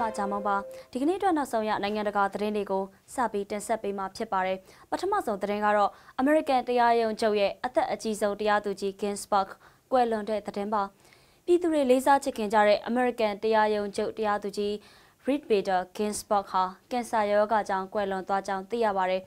မဂျာမောင်ပါဒီကနေ့အတွက်နောက်ဆုံးရနိုင်ငံတကာသတင်းတွေကိုစပြီးတင်ဆက်ပေးမှာဖြစ်ပါတယ်ပထမဆုံးသတင်းကတော့ American တရားရုံးချုပ်ရဲ့အသက်အကြီးဆုံးတရားသူကြီး Ginsburg ကွယ်လွန်တဲ့သတင်းပါပြည်သူတွေလေးစားချစ်ခင်ကြတဲ့ American တရားရုံးချုပ်တရားသူကြီး Reed Bader Ginsburg ဟာကင်ဆာရောဂါကြောင့်ကွယ်လွန်သွားကြောင်းသိရပါတယ်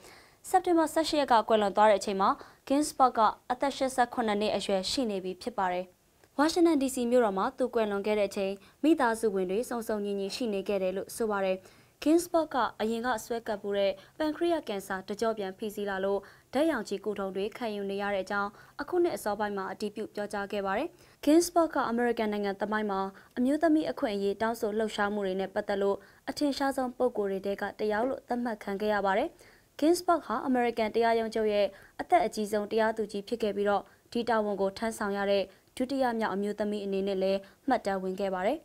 စက်တင်ဘာ16ရက်ကကွယ်လွန်သွားတဲ့အချိန်မှာ Ginsburg ကအသက်89နှစ်အရွယ်ရှိနေပြီဖြစ်ပါတယ်။ဝါရှင်တန် DC မြို့တော်မှာသူကွယ်လွန်ခဲ့တဲ့အချိန်မိသားစုဝင်တွေစုံစုံညီညီရှိနေခဲ့တယ်လို့ဆိုပါတယ်။ Ginsburg ကအရင်ကဆွဲကပ်မှုတဲ့ pancreas cancer တကြောပြန်ဖိစီးလာလို့ဓာတ်ရောင်ခြည်ကုထုံတွေခံယူနေရတဲ့အကြောင်းအခုနှစ်အစောပိုင်းမှာအတည်ပြုပြောကြားခဲ့ပါတယ်။ Ginsburg ကအမေရိကန်နိုင်ငံသမိုင်းမှာအမျိုးသမီးအခွင့်အရေးတောင်းဆိုလှုပ်ရှားမှုတွေနဲ့ပတ်သက်လို့အထင်ရှားဆုံးပုဂ္ဂိုလ်တွေထဲကတယောက်လို့သတ်မှတ်ခံခဲ့ရပါတယ်။ Ginsburg ဟာအမေရိကန်တရားရုံးချုပ်ရဲ့အသက်အကြီးဆုံးတရားသူကြီးဖြစ်ခဲ့ပြီးတော့ဒီတာဝန်ကိုထမ်းဆောင်ရတဲ့ဒုတိယမြောက်အမျိုးသမီးအနေနဲ့လည်းမှတ်တမ်းဝင်ခဲ့ပါတယ်။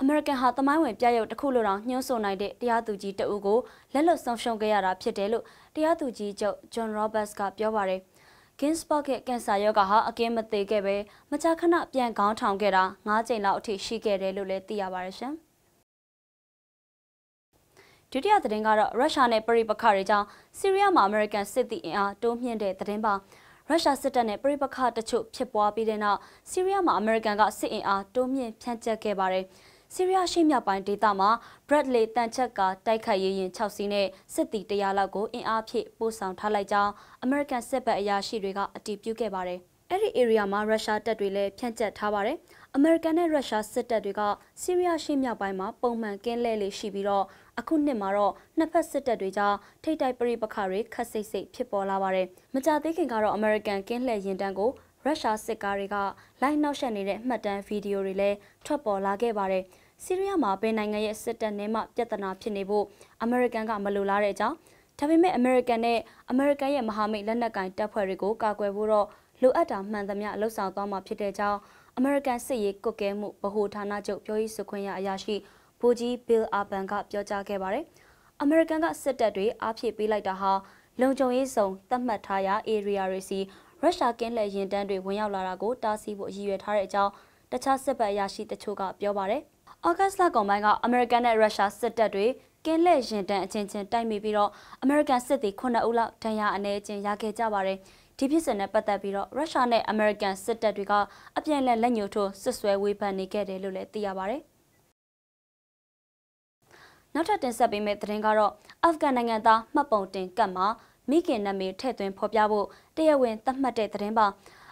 အမေရိကန်ဟာသမိုင်းဝင်ပြရုပ်တစ်ခုလိုတောင်ညှို့ဆုံနိုင်တဲ့တရားသူကြီးတအုပ်ကိုလက်လွတ်ဆုံးရှုံးခဲ့ရတာဖြစ်တယ်လို့တရားသူကြီးချုပ် John Roberts ကပြောပါတယ်။ Ginsburg ရဲ့ကင်ဆာရောဂါဟာအကင်းမသေးခဲ့ပဲမကြာခဏပြန်ခေါင်းထောင်ခဲ့တာ၅ကြိမ်လောက်အထိရှိခဲ့တယ်လို့လည်းသိရပါတယ်ရှင်။ဒုတိယသတင်းကတော့ရုရှားနဲ့ပရိပခတွေကြောင့်ဆီးရီးယားမှာအမေရိကန်စစ်သည်အင်အားတိုးမြင့်တဲ့သတင်းပါရုရှားစစ်တပ်နဲ့ပြိပခတချို့ဖြစ်ပွားပြီးတဲ့နောက်ဆီးရီးယားမှာအမေရိကန်ကစစ်အင်အားတိုးမြင့်ဖြန့်ကျက်ခဲ့ပါတယ်။ဆီးရီးယားရှိမြောက်ပိုင်းဒေသမှာ Bradley တန်ချက်ကတိုက်ခိုက်ရေးရင်6စီးနဲ့စစ်သည်100လောက်ကိုအင်အားဖြည့်ပို့ဆောင်ထားလိုက်ကြောင်းအမေရိကန်စစ်ဘက်အရာရှိတွေကအတည်ပြုခဲ့ပါတယ်။အဲ့ဒီ area မှာရုရှားတပ်တွေလည်းဖြန့်ကျက်ထားပါတယ်။ American နဲ့ရုရှားစစ်တပ်တွေကဆီးရီးယားရှေ့မြောက်ပိုင်းမှာပုံမှန်ကင်းလဲလေရှိပြီးတော့အခုနှစ်မှာတော့နှစ်ဖက်စစ်တပ်တွေကြားထိတ်တိုက်ပရိပခါတွေခက်စိတ်စိတ်ဖြစ်ပေါ်လာပါတယ်။မကြသေးခင်ကတော့ American ကင်းလှည့်ရင်တန်းကိုရုရှားစစ်ကားတွေကလိုင်းနောက်ဆက်နေတဲ့မှတ်တမ်းဗီဒီယိုတွေလည်းထွက်ပေါ်လာခဲ့ပါတယ်။ဆီးရီးယားမှာဗင်နိုင်ငံရဲ့စစ်တပ်နဲ့မှပြဿနာဖြစ်နေဖို့အမေရိကန်ကမလိုလားတဲ့အကြောင်းဒါပေမဲ့အမေရိကန်နဲ့အမေရိကန်ရဲ့မဟာမိတ်လက်နက်ကင်တပ်ဖွဲ့တွေကိုကာကွယ်ဖို့တော့လိုအပ်တာမှန်သမျှလှုပ်ဆောင်သွားမှာဖြစ်တဲ့ကြောင်းအမေရိကန်စစ်ရေးကွက်ကဲမှုဗဟိုဌာနချုပ်ပြောရေးဆိုခွင့်ရအရာရှိဗိုလ်ကြီးဘီလ်အာဘန်က ပြောကြားခဲ့ပါတယ်။အမေရိကန်ကစစ်တပ်တွေအားဖြည့်ပေးလိုက်တာဟာလုံခြုံရေးဆောင်သတ်မှတ်ထားရာ area တွေစီရုရှားကင်းလှည့်ရင်တန်းတွေဝင်ရောက်လာတာကိုတားဆီးဖို့ရည်ရွယ်ထားတဲ့အကြောင်းတခြားစစ်ဘက်အရာရှိတချို့ကပြောပါတယ်။ဩဂတ်စ်လကုန်ပိုင်းကအမေရိကန်နဲ့ရုရှားစစ်တပ်တွေကင်းလှည့်ရင်တန်းအချင်းချင်းတိုက်မိပြီးတော့အမေရိကန်စစ်သည်9ဦးလောက်ဒဏ်ရာအနည်းချင်းရခဲ့ကြပါတယ်။ဒီဖြစ်စဉ်နဲ့ပတ်သက်ပြီးတော့ရုရှားနဲ့အမေရိကန်စစ်တပ်တွေကအပြန်အလှန်လက်ညှိုးထိုးစစ်ဆွဲဝေဖန်နေခဲ့တယ်လို့လည်းသိရပါဗျ။နောက်ထပ်တင်ဆက်ပေးမယ့်သတင်းကတော့အာဖဂန်နိုင်ငံသားမှတ်ပုံတင်ကတ်မှာမိခင်နာမည်ထည့်သွင်းဖော်ပြဖို့တရားဝင်သတ်မှတ်တဲ့သတင်းပါ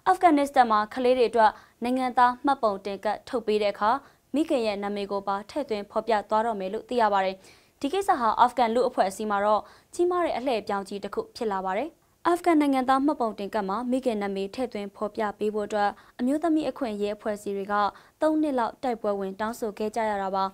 အာဖဂန်နစ္စတန်မှာကလေးတွေအတွက်နိုင်ငံသားမှတ်ပုံတင်ကတ်ထုတ်ပေးတဲ့အခါမိခင်ရဲ့နာမည်ကိုပါထည့်သွင်းဖော်ပြသွားတော့မယ်လို့သိရပါတယ်ဒီကိစ္စဟာအာဖဂန်လူအဖွဲ့အစည်းမှာတော့ကြီးမားတဲ့အလှည့်အပြောင်းကြီးတစ်ခုဖြစ်လာပါတယ်။အာဖဂန်နိုင်ငံသားမှတ်ပုံတင်ကတ်မှာမိခင်နာမည်ထည့်သွင်းဖော်ပြပေးဖို့အတွက်အမျိုးသမီးအခွင့်အရေးအဖွဲ့အစည်းတွေက၃နှစ်လောက်တိုက်ပွဲဝင်တောင်းဆိုခဲ့ကြရတာပါ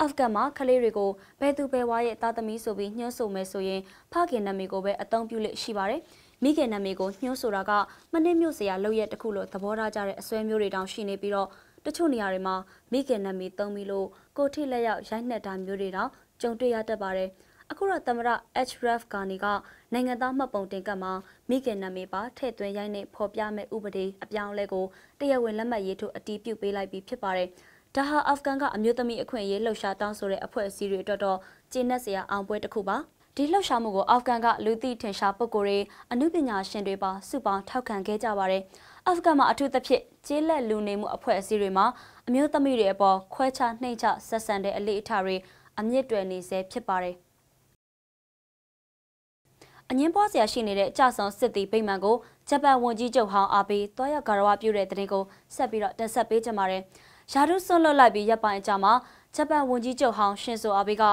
အာဖဂန်မှာကလေးတွေကိုဘယ်သူဘယ်ဝါရဲ့သားသမီးဆိုပြီးညှို့ဆိုမယ်ဆိုရင်ဖခင်နာမည်ကိုပဲအသုံးပြုလို့ရှိပါတယ်မိခင်နာမည်ကိုညှို့ဆိုတာကမနစ်မြို့စရာလောက်ရက်တစ်ခုလို့သဘောထားကြတဲ့အစွဲမျိုးတွေတောင်ရှိနေပြီးတော့တချို့နေရာတွေမှာမိခင်နာမည်သုံးပြီးလို့ကိုထိလက်ရောက်ရိုက်နှက်တာမျိုးတွေတောင်ကြုံတွေ့ရတတ်ပါတယ်။အခုတော့သမရ HRF ကနေကနိုင်ငံသားမှတ်ပုံတင်ကတ်မှာမိခင်နာမည်ပါထည့်သွင်းရိုက်နှင့်ဖော်ပြမဲ့ဥပဒေအပြောင်းအလဲကိုတရားဝင်လက်မှတ်ရေးထိုးအတည်ပြုပေးလိုက်ပြီးဖြစ်ပါတယ်။ဒါဟာအာဖဂန်ကအမျိုးသမီးအခွင့်အရေးလှုပ်ရှားတောင်းဆိုတဲ့အဖွဲ့အစည်းတွေအတွက်တော့ကျေနပ်စရာအောင်ပွဲတစ်ခုပါ။ဒီလှုပ်ရှားမှုကိုအာဖဂန်ကလူသိထင်ရှားပုဂ္ဂိုလ်တွေအမှုပညာရှင်တွေပါစုပေါင်းထောက်ခံခဲ့ကြပါတယ်။အာဖဂန်မှာအထူးသဖြင့်ကျေးလက်လူနေမှုအဖွဲ့အစည်းတွေမှာအမျိုးသမီးတွေအပေါ်ခွဲခြားနှိမ့်ချဆက်ဆံတဲ့အလေးအထားတွေအမြင့်တွယ်နေဆဲဖြစ်ပါတယ်။အငင်းပွားစရာရှိနေတဲ့အကြဆောင်စစ်သည်ဗိမာန်ကိုဂျပန်ဝန်ကြီးချုပ်ဟောင်းအာဘေးတွားရောက်ဂါရဝပြုတဲ့တဲ့တင်ကိုဆက်ပြီးတော့တင်ဆက်ပေးကြပါမယ်။ယာဒုဆွန့်လွတ်လိုက်ပြီးရပ်ပိုင်းအကြမှာဂျပန်ဝန်ကြီးချုပ်ဟောင်းရှင်ဆိုအာဘေးက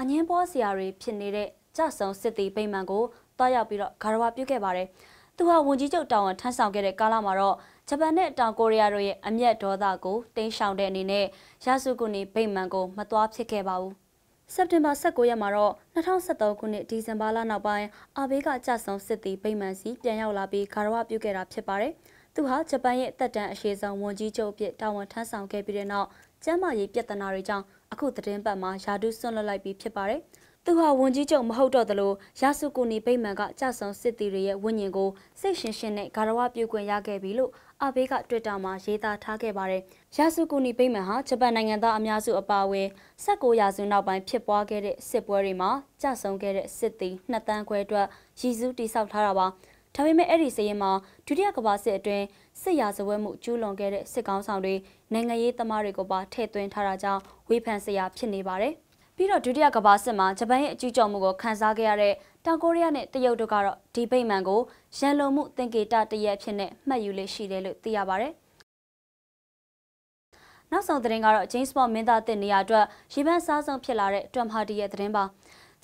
အငင်းပွားစရာတွေဖြစ်နေတဲ့ကြဆောင်စစ်သည်ဗိမာန်ကိုတွားရောက်ပြီးတော့ဂါရဝပြုခဲ့ပါတယ်။သူဟာဝန်ကြီးချုပ်တာဝန်ထမ်းဆောင်ခဲ့တဲ့ကာလမှာတော့ဂျပန်နဲ့တောင်ကိုရီးယားတို့ရဲ့အမျက်ဒေါသကိုတင်းရှောင်တဲ့အနေနဲ့ယာစုကုနီဗိမာန်ကိုမသွားဖြစ်ခဲ့ပါဘူး။စက်တင်ဘာ19ရက်မှာတော့2013ခုနှစ်ဒီဇင်ဘာလနောက်ပိုင်းအာဘေးကကြဆုံစစ်သည်ဗိမာန်စီပြန်ရောက်လာပြီးဂါရဝပြုခဲ့တာဖြစ်ပါတယ်။သူဟာဂျပန်ရဲ့တပ်တန်းအရှိဆုံးဝန်ကြီးချုပ်အဖြစ်တာဝန်ထမ်းဆောင်ခဲ့ပြီးတဲ့နောက်ကျန်းမာရေးပြဿနာတွေကြောင့်အခုသတင်းပတ်မှာယာတုစွန့်လွတ်လိုက်ပြီးဖြစ်ပါတယ်။သူဟာဝန်ကြီးချုပ်မဟုတ်တော့သလိုယာစုကိုနီဗိမ္မာန်ကကြဆုံစစ်တီတွေရဲ့ဝိညာဉ်ကိုစိတ်ရှင်ရှင်နဲ့ဂါရဝပြုခွင့်ရခဲ့ပြီလို့အဘေးက Twitter မှာရေးသားထားခဲ့ပါတယ်။ယာစုကိုနီဗိမ္မာန်ဟာဂျပန်နိုင်ငံသားအများစုအပါအဝင်19ရာစုနောက်ပိုင်းဖြစ်ပွားခဲ့တဲ့စစ်ပွဲတွေမှာကြဆုံခဲ့တဲ့စစ်တီနှစ်တန်းခွဲအတွက်ရည်စူးတိစောက်ထားတာပါ။ဒါပေမဲ့အဲ့ဒီစရင်မှာဒုတိယကမ္ဘာစစ်အတွင်းစစ်ရာဇဝဲမှုကျူးလွန်ခဲ့တဲ့စစ်ကောင်ဆောင်တွေနိုင်ငံရေးသမားတွေကိုပါထည့်သွင်းထားတာကြောင့်ဝေဖန်စရာဖြစ်နေပါတယ်။ပြီးတော့ဒုတိယကမ္ဘာစစ်မှာဂျပန်ရဲ့အကြီးကျယ်မှုကိုခန်းစားခဲ့ရတဲ့တောင်ကိုရီးယားနဲ့တရုတ်တို့ကတော့ဒီဗိမာန်ကိုရန်လုံမှုသင်္ကေတတရက်ဖြစ်နဲ့မှတ်ယူလေးရှိတယ်လို့သိရပါတယ်။နောက်ဆုံးသတင်းကတော့ James Bond မင်းသားတင်နေရာအတွက်ရေပန်းစားဆုံးဖြစ်လာတဲ့ Tom Hardy ရဲ့သတင်းပါ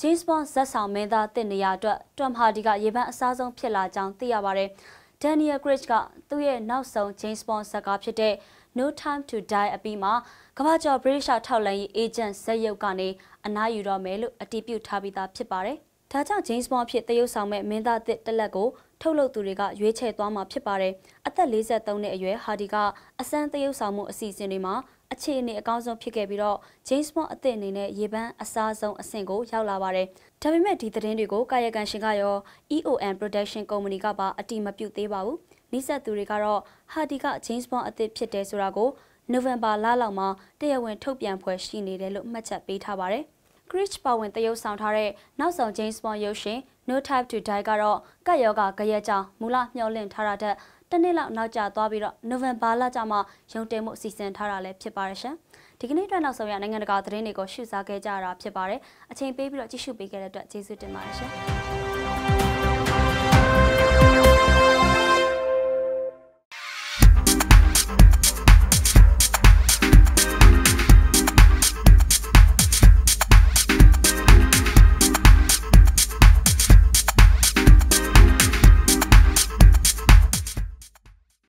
James Bond ဇက်ဆောင်မင်းသားတင်နေရာအတွက် Tom Hardy ကရေပန်းအစားဆုံးဖြစ်လာကြောင်းသိရပါတယ်။ Daniel Craig ကသူ့ရဲ့နောက်ဆုံး James Bond ဇာတ်ကားဖြစ်တဲ့ No Time to Die အပြီးမှာကမ္ဘာကျော်ဗြိတိရှထောက်လှမ်းရေးအေဂျင့်ဇက်ရုပ်ကနေအနားယူတော့မယ်လို့အတည်ပြုထားပြီးသားဖြစ်ပါတယ်။ဒါကြောင့် James Bond ဖြစ်တရုတ်ဆောင်မဲ့မင်းသားသစ်တလက်ကိုထုတ်လုပ်သူတွေကရွေးချယ်သွားမှာဖြစ်ပါတယ်။အသက်43နှစ်အရွယ်ဟာဒီကအစမ်းတရုတ်ဆောင်မှုအစီအစဉ်တွေမှာအခြေအနေအကောင်းဆုံးဖြစ်ခဲ့ပြီးတော့ James Bond အသစ်အနေနဲ့ရေပန်းအစားဆုံးအဆင့်ကိုရောက်လာပါတယ်။ဒါပေမဲ့ဒီသတင်းတွေကိုကာယကံရှင်ကရော EOM Production Company ကပါအတိမပြုတ်သေးပါဘူး။နီးစပ်သူတွေကတော့ဟာဒီက James Bond အသစ်ဖြစ်တယ်ဆိုတာကို November လလောက်မှာတရားဝင်ထုတ်ပြန်ဖွယ်ရှိနေတယ်လို့မှတ်ချက်ပေးထားပါတယ်။ Chris ပါဝင်တရုတ်ဆောင်ထားတဲ့နောက်ဆောင် James Bond ရုပ်ရှင် No Time to Die ကတော့ကပ်ရောဂါကြရက်ကြောင့်မူလမျှော်လင့်ထားတာတဲ့တနေ့လောက်နောက်ကျသွားပြီးတော့ November လကျမှရုံတင်မှုအစီအစဉ်ထားတာလည်းဖြစ်ပါရရှင်။ဒီကနေ့အတွက်နောက်ဆုံးရနိုင်ငံတကာသတင်းတွေကိုရှုစားခဲ့ကြတာဖြစ်ပါတယ်။အချိန်ပေးပြီးတော့ကြည့်ရှုပေးခဲ့တဲ့အတွက်ကျေးဇူးတင်ပါတယ်ရှင်။